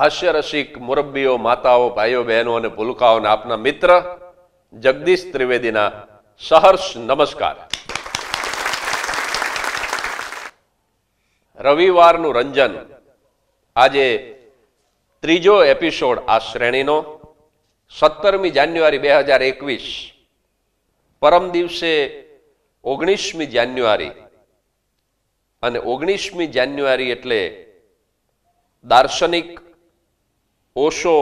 હાસ્યરસિક મુરબ્બીઓ માતાઓ ભાઈઓ બહેનો અને ભૂલકાઓના આપના મિત્ર જગદીશ ત્રિવેદીના સહર્ષ નમસ્કાર રવિવારનું રંજન આજે ત્રીજો એપિસોડ આ શ્રેણીનો સત્તરમી જાન્યુઆરી બે હજાર એકવીસ પરમ દિવસે ઓગણીસમી જાન્યુઆરી અને ઓગણીસમી જાન્યુઆરી એટલે દાર્શનિક ઓશો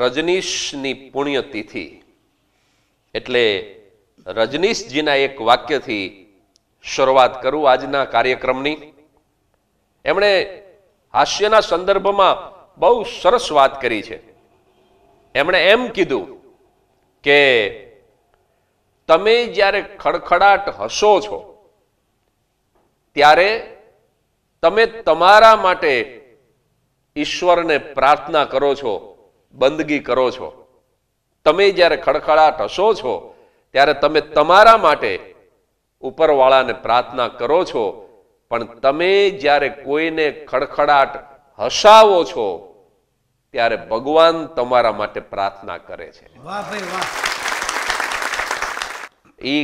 રજનીશની પુણ્યતિથિ એટલે રજનીશજીના એક વાક્યથી શરૂઆત કરું આજના કાર્યક્રમની એમણે હાસ્યના સંદર્ભમાં બહુ સરસ વાત કરી છે એમણે એમ કીધું કે તમે જ્યારે ખડખડાટ હસો છો ત્યારે તમે તમારા માટે ઈશ્વરને પ્રાર્થના કરો છો બંદગી કરો છો તમે જ્યારે ખડખડાટ હશો છો ત્યારે તમે તમારા માટે ઉપરવાળાને પ્રાર્થના કરો છો પણ તમે જ્યારે કોઈને ખડખડાટ હસાવો છો ત્યારે ભગવાન તમારા માટે પ્રાર્થના કરે છે એ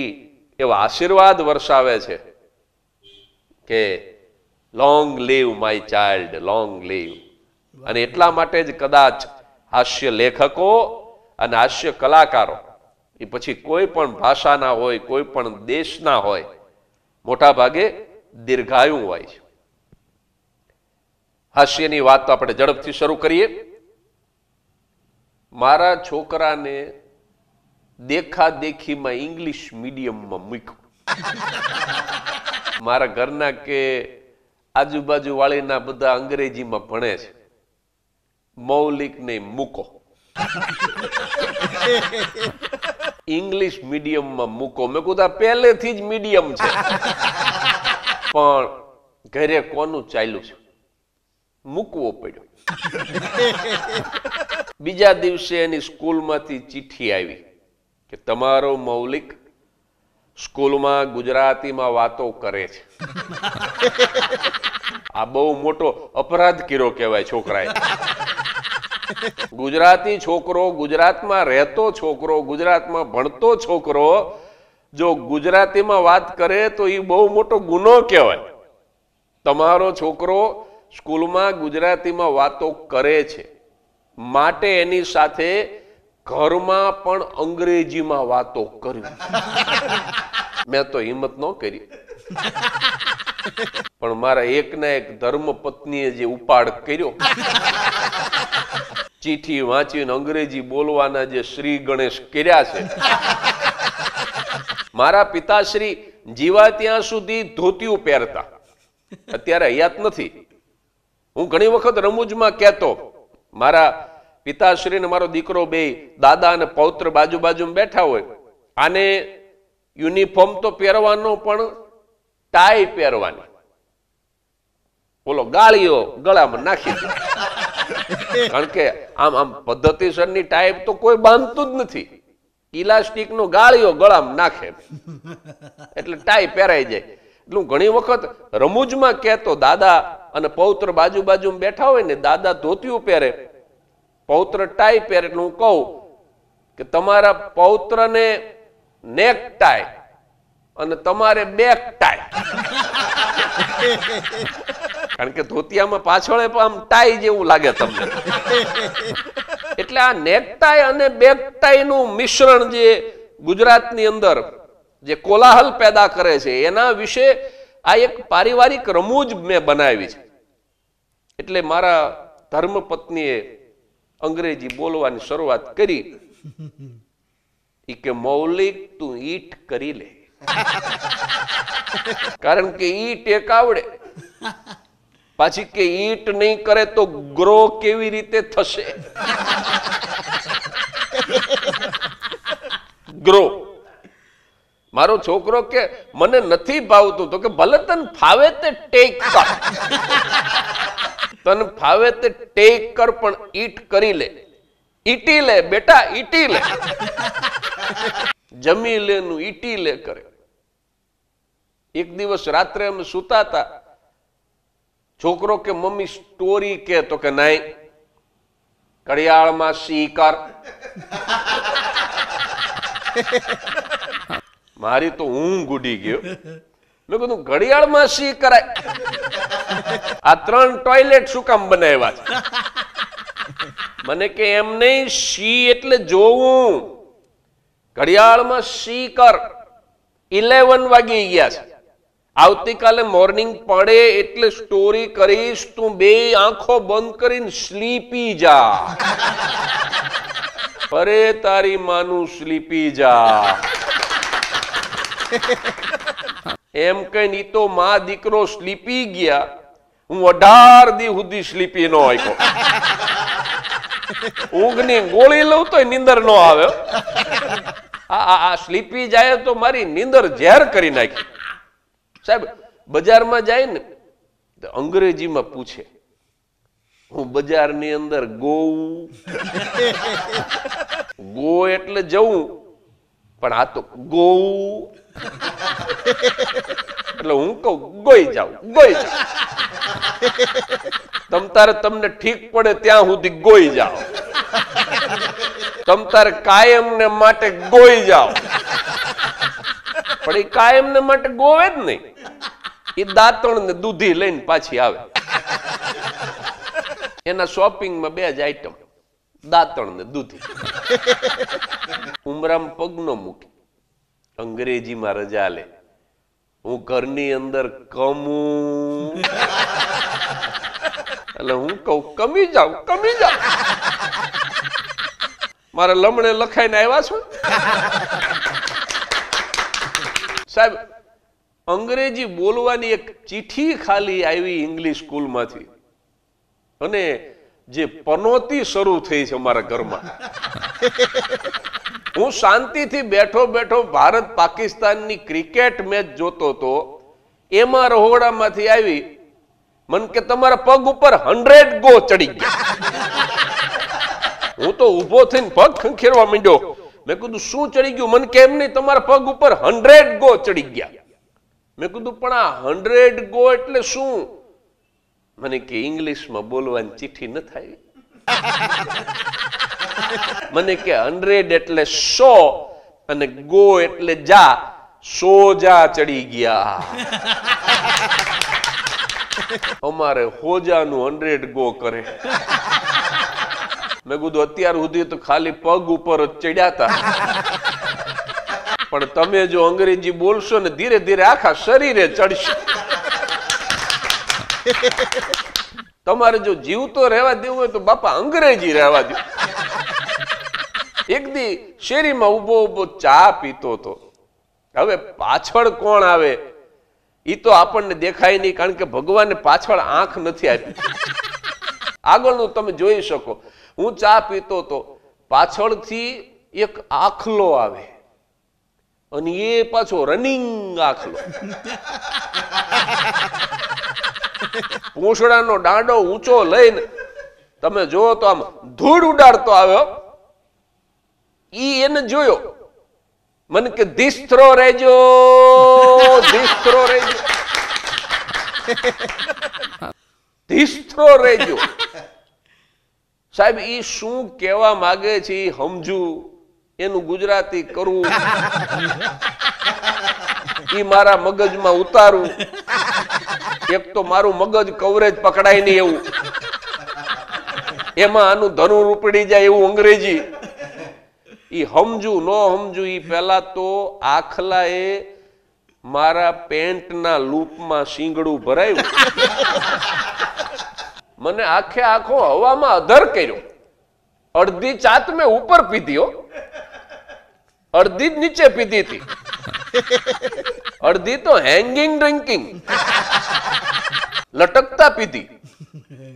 એવા આશીર્વાદ વર્ષાવે છે કે long live my child long live અને એટલા માટે જ કદાચ હાસ્ય લેખકો અને હાસ્ય કલાકારો એ પછી કોઈ પણ ભાષાના હોય કોઈ પણ દેશના હોય મોટા ભાગે દીર્ઘાયુ હોય છે હાસ્યની વાત તો આપણે ઝડપથી શરૂ કરીએ મારા છોકરાને દેખા દેખીમાં ઇંગ્લિશ મીડિયમમાં મૂક્યું મારા ઘરના કે આજુબાજુ વાળીના બધા અંગ્રેજીમાં ભણે છે મૌલિક નહીં મૂકો ઇંગ્લિશ મીડિયમમાં મૂકો મેં કુદા પહેલેથી જ મીડિયમ છે પણ ઘરે કોનું ચાલ્યું છે મૂકવો પડ્યો બીજા દિવસે એની સ્કૂલમાંથી ચિઠ્ઠી આવી કે તમારો મૌલિક સ્કૂલમાં ગુજરાતીમાં વાતો કરે છે આ બહુ મોટો અપરાધ કર્યો કહેવાય છોકરાએ ગુજરાતી છોકરો ગુજરાતમાં રહેતો છોકરો ગુજરાતમાં ભણતો છોકરો જો ગુજરાતીમાં વાત કરે તો એ બહુ મોટો ગુનો કહેવાય તમારો છોકરો સ્કૂલમાં ગુજરાતીમાં વાતો કરે છે માટે એની સાથે ઘરમાં પણ અંગ્રેજીમાં વાતો કરવી મેં તો હિંમત ન કરી પણ મારા એક ના એક ધર્મ પત્નીએ જે ઉપાડ કર્યો ચીઠી વાંચીને અંગ્રેજી બોલવાના જે શ્રી ગણેશ કર્યા છે મારા પિતાશ્રી જીવા ત્યાં સુધી ધોતીઓ પહેરતા અત્યારે હયાત નથી હું ઘણી વખત રમૂજમાં કહેતો મારા પિતાશ્રીને મારો દીકરો બે દાદા અને પૌત્ર બાજુ બાજુ બેઠા હોય આને યુનિફોર્મ તો પહેરવાનો પણ ટાઈ પહેરવાની બોલો ગાળીઓ ગળામાં નાખી કારણ કે આમ આમ પદ્ધતિસરની ટાઈપ તો કોઈ બાંધતું જ નથી ઇલાસ્ટિક નો ગાળીઓ ગળામાં નાખે એટલે ટાઈ પહેરાઈ જાય એટલે હું ઘણી વખત રમૂજમાં કહેતો દાદા અને પૌત્ર બાજુ બાજુ બેઠા હોય ને દાદા ધોતિયું પહેરે પૌત્ર ટાઈ પહેરે એટલે હું કહું કે તમારા પૌત્રને નેક ટાઈ અને તમારે બેક ટાઈ કારણ કે ધોતિયામાં પાછળ આમ ટાઈ જેવું લાગે તમને એટલે આ નેકટાઈ અને બેક ટાઈ નું મિશ્રણ જે ગુજરાતની અંદર જે કોલાહલ પેદા કરે છે એના વિશે આ એક પારિવારિક રમૂજ મેં બનાવી છે એટલે મારા ધર્મપત્નીએ અંગ્રેજી બોલવાની શરૂઆત કરી કે મૌલિક તું ઈટ કરી લે કારણ કે ઈ આવડે પાછી કે ઈટ નહીં કરે તો ગ્રો કેવી રીતે થશે ગ્રો મારો છોકરો કે મને નથી ભાવતું તો કે ભલે તન ફાવે તે ટેક કર તને ફાવે તે ટેક કર પણ ઈટ કરી લે ઈટી લે બેટા ઈટી લે જમી લે નું ઈટી લે કરે એક દિવસ રાત્રે અમે સૂતા હતા છોકરો કે મમ્મી સ્ટોરી કે તો કે નહીં ઘડિયાળમાં શિકાર મારી તો હું ઉડી ગયો મેં કીધું ઘડિયાળમાં સી કરાય આ ત્રણ ટોયલેટ શું કામ બનાવ્યા છે મને કે એમ નહીં સી એટલે જોવું ઘડિયાળમાં સી કર ઇલેવન વાગી ગયા છે આવતીકાલે મોર્નિંગ પડે એટલે સ્ટોરી કરીશ તું બે આંખો બંધ કરીને સ્લીપી જા પરે તારી માનું સ્લીપી જા એમ કઈ ની તો માં દીકરો સ્લીપી ગયા હું અઢાર દી સુધી સ્લીપી નો ઊંઘ ની ગોળી લઉં તો નીંદર નો આવ્યો આ સ્લીપી જાય તો મારી નીંદર ઝેર કરી નાખી સાહેબ બજારમાં જાય ને તો અંગ્રેજીમાં પૂછે હું બજારની અંદર ગોવું ગો એટલે જવું પણ આ તો ગોવું એટલે હું કઉ ગોઈ જાઉં ગોઈ જાઉં તમ તારે તમને ઠીક પડે ત્યાં સુધી ગોઈ જાઓ તમ તારે કાયમ ને માટે ગોઈ જાઓ પણ એ કાયમ ને માટે ગોવે જ નહીં એ દાંતણ ને દૂધી લઈને પાછી આવે એના શોપિંગમાં બે જ આઈટમ દાંતણ ને દૂધી ઉમરામ પગનો નો મૂકે અંગ્રેજીમાં રજા લે હું ઘરની અંદર કમું એટલે હું કઉ કમી જાઉં કમી જાઉં મારા લમણે લખાઈને આવ્યા છું સાહેબ અંગ્રેજી બોલવાની એક ચીઠી ખાલી આવી ઇંગ્લિશ સ્કૂલમાંથી અને જે પનોતી શરૂ થઈ છે અમારા ઘરમાં હું શાંતિથી બેઠો બેઠો ભારત પાકિસ્તાનની ક્રિકેટ મેચ જોતો હતો એમાં રહોડામાંથી આવી મન કે તમારા પગ ઉપર હંડ્રેડ ગો ચડી ગયા હું તો ઊભો થઈને પગ ખંખેરવા માંડ્યો મેં કીધું શું ચડી ગયું મન કે એમ નહીં તમારા પગ ઉપર હંડ્રેડ ગો ચડી ગયા મેં કીધું પણ આ હંડ્રેડ ગો એટલે શું મને કે ઇંગ્લિશમાં બોલવાની ચિઠ્ઠી ન થાય મને કે હંડ્રેડ એટલે સો અને ગો એટલે જા સો જા ચડી ગયા અમારે હોજાનું હંડ્રેડ ગો કરે મેં કીધું અત્યાર સુધી તો ખાલી પગ ઉપર જ ચડ્યા હતા પણ તમે જો અંગ્રેજી બોલશો ને ધીરે ધીરે આખા શરીરે ચડશે તમારે જો જીવતો રહેવા દેવું હોય તો બાપા અંગ્રેજી રહેવા દે એક દી શેરીમાં ઉભો ઉભો ચા પીતો હતો હવે પાછળ કોણ આવે એ તો આપણને દેખાય નહીં કારણ કે ભગવાને પાછળ આંખ નથી આપી આગળનું તમે જોઈ શકો હું ચા પીતો હતો પાછળથી એક આખલો આવે અને એ પાછો રનિંગ આખલો પૂંછડાનો દાંડો ઊંચો લઈને તમે જો તો આમ ધૂળ ઉડાડતો આવ્યો ઈ એને જોયો મને કે ધીસ્ત્રો રહેજો ધીસ્ત્રો રહેજો ધીસ્ત્રો રહેજો સાહેબ ઈ શું કહેવા માંગે છે સમજું એનું ગુજરાતી કરવું એ મારા મગજમાં ઉતારવું એક તો મારું મગજ કવરેજ પકડાય નહીં એવું એમાં આનું ધનુ રૂપડી જાય એવું અંગ્રેજી એ સમજુ ન સમજુ એ પહેલા તો આખલા એ મારા પેન્ટના લૂપમાં શીંગડું ભરાયું મને આખે આખો હવામાં અધર કર્યો અડધી ચાત મેં ઉપર પીધ્યો અડધી જ નીચે પીધી હતી અડધી તો હેંગિંગ ડ્રિંકિંગ લટકતા પીધી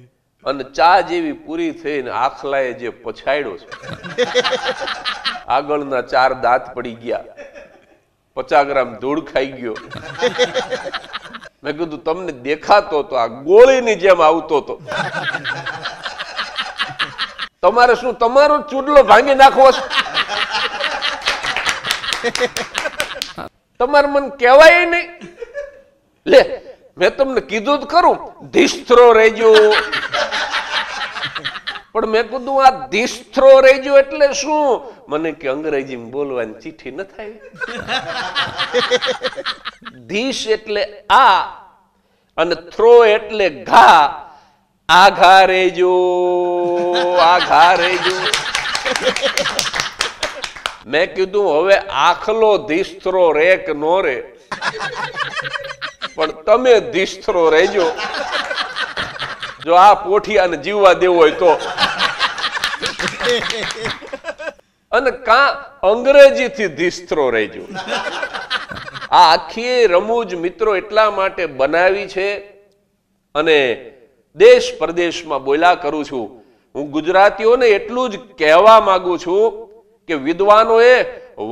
અને ચા જેવી પૂરી થઈને આખલાએ જે પછાડ્યો છે આગળના ચાર દાંત પડી ગયા પચાસ ગ્રામ ધૂળ ખાઈ ગયો મેં કીધું તમને દેખાતો તો આ ગોળીની જેમ આવતો હતો તમારે શું તમારો ચૂડલો ભાંગી નાખવો છે તમારે મન કહેવાય નહીં લે મેં તમને કીધું જ ધીસ્થરો રહેજો પણ મેં કીધું આ ધીસ્થરો રહેજો એટલે શું મને કે અંગ્રેજી બોલવાની ચીઠી ન થાય ધીશ એટલે આ અને થ્રો એટલે ઘા આઘા રેજો આઘા રેજો મેં કીધું હવે આખલો ધીસ્ત્રો રેક નો રે પણ તમે ધીસ્ત્રો રહેજો જો આ પોઠિયાને જીવવા દેવું હોય તો અને કા અંગ્રેજીથી ધીસ્ત્રો રહેજો આ આખી રમૂજ મિત્રો એટલા માટે બનાવી છે અને દેશ પ્રદેશમાં બોલ્યા કરું છું હું ગુજરાતીઓને એટલું જ કહેવા માગું છું કે વિદ્વાનોએ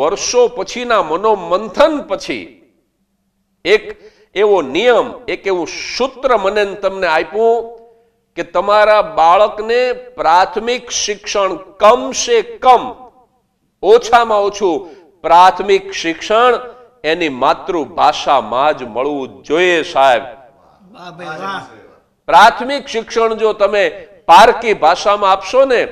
વર્ષો પછીના મનોમંથન પછી એક એવો નિયમ એક એવું સૂત્ર મને તમને આપ્યું કે તમારા બાળકને પ્રાથમિક શિક્ષણ કમ સે કમ ઓછામાં ઓછું પ્રાથમિક શિક્ષણ એની માતૃભાષામાં જ મળવું જોઈએ સાહેબ પ્રાથમિક શિક્ષણ જો તમે પારકી ભાષામાં આપશો ને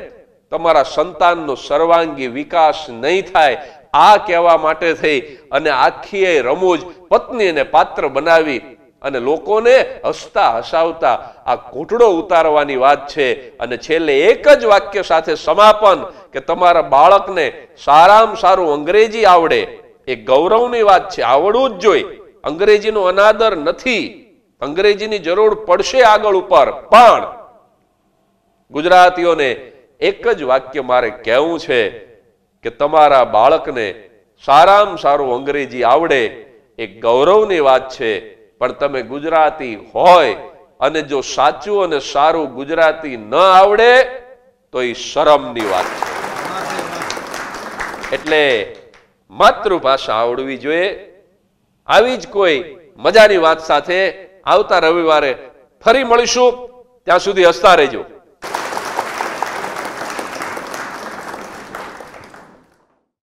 તમારા સંતાનનો સર્વાંગી વિકાસ નહીં થાય આ કહેવા માટે થઈ અને આખી રમૂજ પત્નીને પાત્ર બનાવી અને લોકોને હસતા હસાવતા આ ઘૂંટડો ઉતારવાની વાત છે અને છેલ્લે એક જ વાક્ય સાથે સમાપન કે તમારા બાળકને સારામાં સારું અંગ્રેજી આવડે એ ગૌરવની વાત છે આવડવું જ જોઈ અંગ્રેજીનો અનાદર નથી અંગ્રેજીની જરૂર પડશે આગળ ઉપર પણ ગુજરાતીઓને એક જ વાક્ય મારે કહેવું છે કે તમારા બાળકને સારામાં સારું અંગ્રેજી આવડે એ ગૌરવની વાત છે પણ તમે ગુજરાતી હોય અને જો સાચું અને સારું ગુજરાતી ન આવડે તો એ શરમની વાત છે એટલે માતૃભાષા આવડવી જોઈએ આવી જ કોઈ મજાની વાત સાથે આવતા રવિવારે ફરી મળીશું ત્યાં સુધી હસતા રહેજો